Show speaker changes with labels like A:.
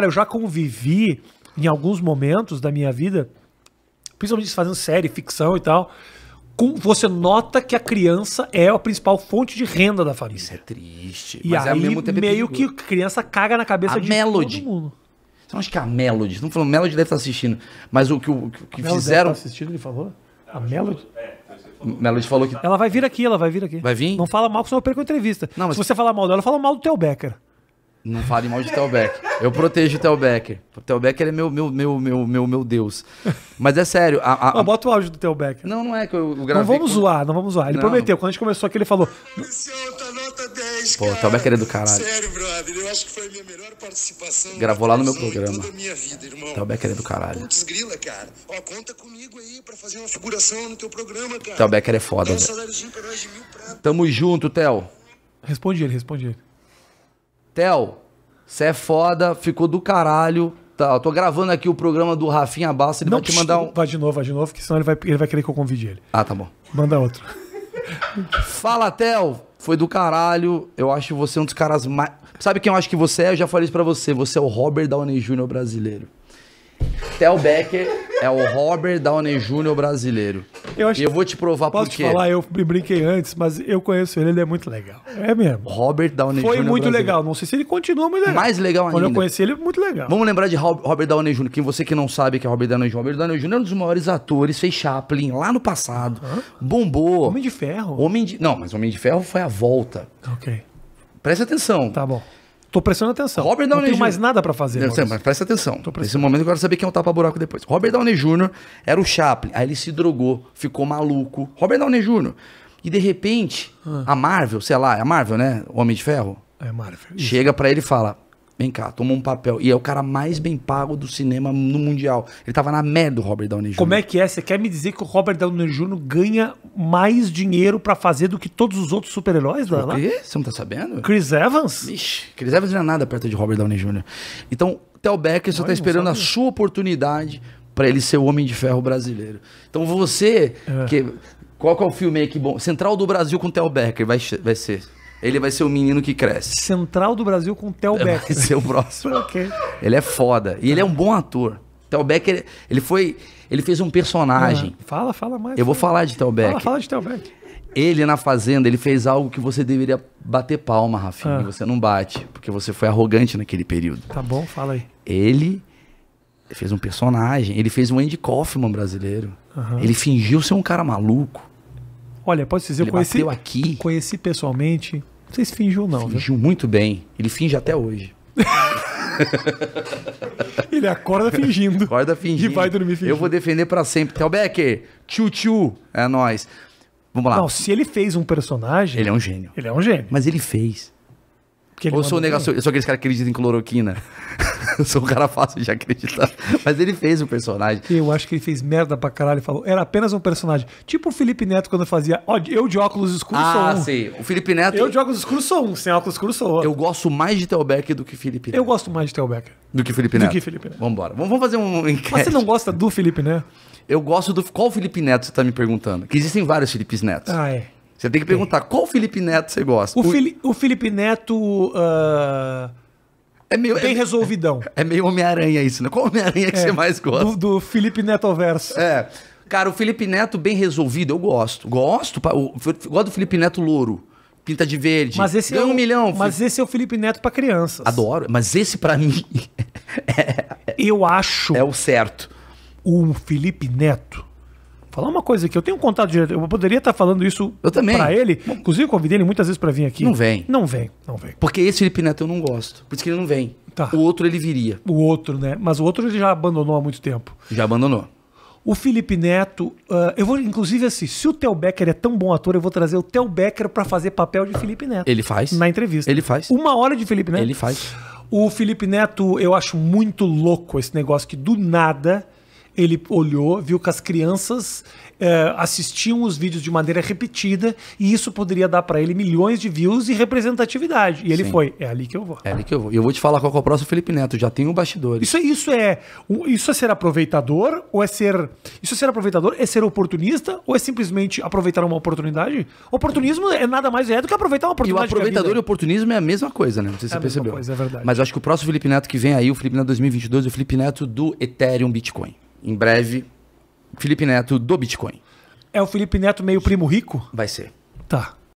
A: Cara, eu já convivi em alguns momentos da minha vida, principalmente fazendo série, ficção e tal, com, você nota que a criança é a principal fonte de renda da família. Isso é triste. E é aí, é meio que a criança caga na cabeça a de Melody. todo
B: mundo. Você não acha que a Melody, não falando, Melody deve estar assistindo, mas o que, o, que a fizeram... Deve
A: assistindo, ele falou? A Melody? É.
B: Melody falou que. Ela vai vir aqui, ela vai vir aqui. Vai vir? Não fala mal, senão eu
A: perco a entrevista. Não, mas... Se você falar mal dela, fala mal do teu Becker.
B: Não fale mal de Telbeck. Eu protejo o Telbeck. O Telbeck é meu, meu, meu, meu, meu, meu Deus. Mas é sério. A, a, bota o áudio do Telbeck. Não, não é que eu gravei. Não vamos com... zoar,
A: não vamos zoar. Ele não. prometeu.
B: Quando a gente começou aqui, ele falou. nota 10, Pô, o Telbeck é do caralho. Sério, brother. Eu acho que foi a minha melhor participação. Gravou lá no meu programa. Telbeck é do caralho. Putz, grila, cara. Ó, conta comigo aí pra fazer uma figuração no teu programa, cara. Telbeck é foda. Tamo junto, Tel.
A: Responde ele, responde ele.
B: Tel, você é foda, ficou do caralho. Tá, eu tô gravando aqui o programa do Rafinha Bassa, ele não, vai te mandar um.
A: Vai de novo, vai de novo, que senão ele vai, ele vai querer que eu convide ele. Ah, tá bom. Manda outro.
B: Fala, Tel! Foi do caralho. Eu acho você é um dos caras mais. Sabe quem eu acho que você é? Eu já falei isso pra você. Você é o Robert Downey Jr. brasileiro. Tel Becker é o Robert Downey Jr. brasileiro. Eu acho... eu vou te provar Posso por quê. te falar, eu
A: brinquei antes, mas eu conheço ele, ele é muito legal. É mesmo.
B: Robert Downey Foi Jr. Foi muito legal. Não sei se ele continua muito legal. Mais legal ainda. Quando eu conheci ele, muito legal. Vamos lembrar de Robert Downey Jr., quem você que não sabe que é Robert Downey Jr. Robert Downey Jr. é um dos maiores atores, fez Chaplin lá no passado. Hã? Bombou. Homem de Ferro. Homem de... Não, mas Homem de Ferro foi a volta. Ok. Presta atenção. Tá bom. Tô prestando atenção. Robert Downey Não tenho mais nada para fazer. Não, mas presta atenção. Nesse momento eu quero saber quem é o tapa-buraco depois. Robert Downey Jr. era o Chaplin. Aí ele se drogou, ficou maluco. Robert Downey Jr. E de repente, ah. a Marvel, sei lá, é a Marvel, né? O Homem de Ferro. É Marvel. Chega para ele e fala: Vem cá, toma um papel. E é o cara mais bem pago do cinema no Mundial. Ele tava na merda, o Robert Downey Jr. Como é que é? Você quer me dizer
A: que o Robert Downey Jr. ganha mais dinheiro para fazer do que todos os outros super-heróis lá? Quê?
B: Você não tá sabendo? Chris Evans? Ixi, Chris Evans não é nada perto de Robert Downey Jr. Então, Theo Becker só tá esperando a sua oportunidade para ele ser o Homem de Ferro brasileiro. Então você, é. que, qual que é o filme aí que bom? Central do Brasil com Theo Becker vai, vai ser... Ele vai ser o menino que cresce. Central do Brasil com Tel Beck. Vai ser o próximo. okay. Ele é foda. E ele é um bom ator. Tel Beck ele, ele foi. Ele fez um personagem. Ah,
A: fala, fala mais. Eu fala. vou falar de Tel Beck. Fala, fala de Tel Beck.
B: Ele na fazenda, ele fez algo que você deveria bater palma, Rafinha. E ah. Você não bate, porque você foi arrogante naquele período. Tá bom, fala aí. Ele fez um personagem, ele fez um Andy Kaufman brasileiro. Uhum. Ele fingiu ser um cara maluco.
A: Olha, pode dizer, ele eu conheci. aqui. Conheci pessoalmente.
B: se fingiu não, Fingiu viu? muito bem. Ele finge até hoje. ele acorda fingindo. Acorda fingindo. E vai dormir fingindo. Eu vou defender para sempre. Telbecker, tchu-tchu, é nós. Vamos lá. Não, se ele fez um personagem. Ele é um gênio. Ele é um gênio. Mas ele fez. Ou sou eu sou aqueles caras que acreditam em cloroquina. eu sou um cara fácil de acreditar. Mas ele fez o um personagem. Eu acho que ele fez merda pra caralho. Falou, era
A: apenas um personagem. Tipo o Felipe Neto quando fazia. Ó, eu de óculos escuros ah, sou um. Ah, sim.
B: O Felipe Neto. Eu de
A: óculos escuros sou um. Sem óculos escuros sou outro. Eu gosto mais de Telbecker do que Felipe Neto. Eu gosto mais de Telbecker. Do que
B: Felipe Neto? Do que Felipe Neto. Vambora. Vamos fazer um enquete. Mas você não gosta do Felipe Neto? Eu gosto do. Qual Felipe Neto você tá me perguntando? Que existem vários Felipes Netos. Ah, é. Você tem que perguntar é. qual Felipe Neto você gosta. O, Por... Fili
A: o Felipe Neto. Uh... É meio, bem é, resolvidão. É
B: meio Homem-Aranha isso, né? Qual Homem-Aranha que você é, mais gosta? Do, do Felipe Neto Verso. É. Cara, o Felipe Neto bem resolvido, eu gosto. Gosto, o, gosto do Felipe Neto louro. Pinta de verde. Mas esse é Ganha é o, um milhão. Mas Felipe...
A: esse é o Felipe Neto para crianças.
B: Adoro. Mas esse para mim. é, eu acho. É o certo.
A: O Felipe Neto Falar uma coisa aqui, eu tenho um contato direto. Eu poderia estar falando isso para pra ele. Inclusive, eu convidei ele muitas vezes para vir aqui. Não vem. Não vem, não vem. Porque esse Felipe Neto eu não gosto. Por isso que ele não vem. Tá. O outro ele viria. O outro, né? Mas o outro ele já abandonou há muito tempo. Já abandonou. O Felipe Neto, uh, eu vou, inclusive, assim, se o Theo Becker é tão bom ator, eu vou trazer o Theo Becker para fazer papel de Felipe Neto. Ele faz. Na entrevista. Ele faz. Uma hora de Felipe Neto. Ele faz. O Felipe Neto, eu acho muito louco esse negócio que do nada ele olhou, viu que as crianças eh, assistiam os vídeos de maneira repetida e isso poderia dar para ele milhões de views e representatividade. E ele Sim. foi, é ali que eu vou.
B: É ali que eu vou. E eu vou te falar qual é o próximo Felipe Neto, já tem um
A: bastidor. Isso, isso é, é isso é ser aproveitador ou é ser isso é ser aproveitador, é ser oportunista ou é simplesmente aproveitar uma oportunidade? Oportunismo é nada mais é do que aproveitar uma oportunidade. E o aproveitador é. e o
B: oportunismo é a mesma coisa, né? Não sei se é você percebeu. Coisa, é verdade. Mas eu acho que o próximo Felipe Neto que vem aí, o Felipe Neto 2022, o Felipe Neto do Ethereum Bitcoin em breve, Felipe Neto do Bitcoin. É o Felipe Neto meio primo rico? Vai ser. Tá.